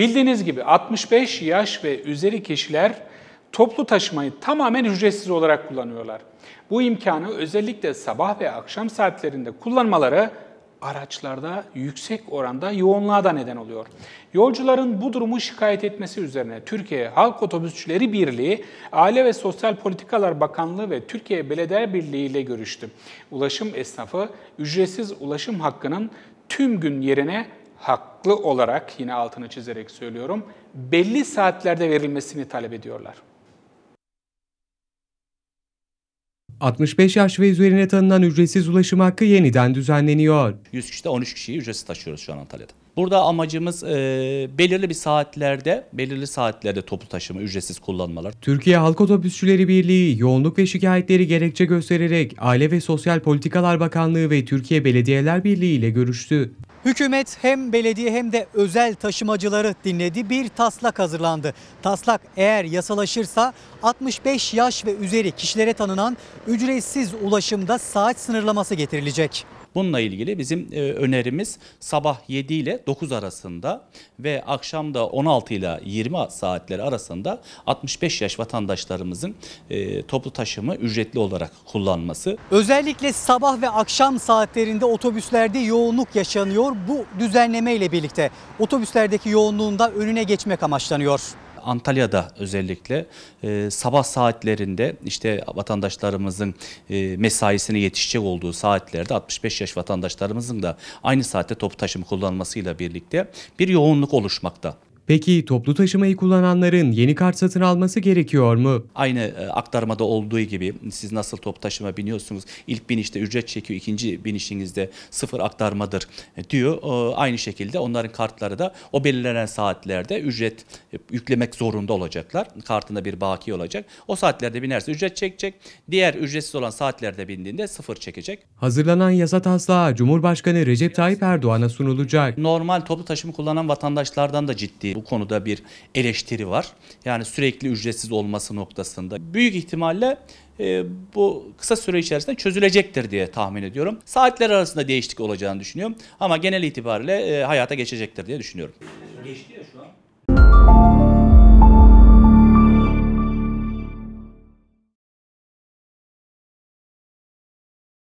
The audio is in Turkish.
Bildiğiniz gibi 65 yaş ve üzeri kişiler toplu taşımayı tamamen ücretsiz olarak kullanıyorlar. Bu imkanı özellikle sabah ve akşam saatlerinde kullanmaları araçlarda yüksek oranda yoğunluğa da neden oluyor. Yolcuların bu durumu şikayet etmesi üzerine Türkiye Halk Otobüsçüleri Birliği, Aile ve Sosyal Politikalar Bakanlığı ve Türkiye Belediye Birliği ile görüştü. Ulaşım esnafı ücretsiz ulaşım hakkının tüm gün yerine haklı olarak yine altını çizerek söylüyorum belli saatlerde verilmesini talep ediyorlar. 65 yaş ve üzerine tanınan ücretsiz ulaşım hakkı yeniden düzenleniyor. 100 kişide 13 kişiyi ücretsiz taşıyoruz şu an Antalya'da. Burada amacımız e, belirli bir saatlerde, belirli saatlerde toplu taşıma, ücretsiz kullanmalar. Türkiye Halk Otobüsçüleri Birliği yoğunluk ve şikayetleri gerekçe göstererek Aile ve Sosyal Politikalar Bakanlığı ve Türkiye Belediyeler Birliği ile görüştü. Hükümet hem belediye hem de özel taşımacıları dinledi. Bir taslak hazırlandı. Taslak eğer yasalaşırsa 65 yaş ve üzeri kişilere tanınan ücretsiz ulaşımda saat sınırlaması getirilecek. Bununla ilgili bizim e, önerimiz sabah 7 ile 9 arasında ve akşam da 16 ile 20 saatleri arasında 65 yaş vatandaşlarımızın e, toplu taşımı ücretli olarak kullanması. Özellikle sabah ve akşam saatlerinde otobüslerde yoğunluk yaşanıyor. Bu düzenleme ile birlikte otobüslerdeki yoğunluğun da önüne geçmek amaçlanıyor. Antalya'da özellikle e, sabah saatlerinde işte vatandaşlarımızın e, mesaisine yetişecek olduğu saatlerde 65 yaş vatandaşlarımızın da aynı saatte toplu taşıma kullanmasıyla birlikte bir yoğunluk oluşmakta. Peki toplu taşımayı kullananların yeni kart satın alması gerekiyor mu? Aynı e, aktarmada olduğu gibi siz nasıl toplu taşıma biniyorsunuz? İlk binişte ücret çekiyor, ikinci binişinizde sıfır aktarmadır e, diyor. Aynı şekilde onların kartları da o belirlenen saatlerde ücret e, yüklemek zorunda olacaklar. Kartında bir baki olacak. O saatlerde binerse ücret çekecek. Diğer ücretsiz olan saatlerde bindiğinde sıfır çekecek. Hazırlanan yasa taslağı Cumhurbaşkanı Recep Tayyip Erdoğan'a sunulacak. Normal toplu taşıma kullanan vatandaşlardan da ciddi ciddi bu konuda bir eleştiri var. Yani sürekli ücretsiz olması noktasında. Büyük ihtimalle e, bu kısa süre içerisinde çözülecektir diye tahmin ediyorum. Saatler arasında değişiklik olacağını düşünüyorum ama genel itibariyle e, hayata geçecektir diye düşünüyorum. Geçti ya şu an.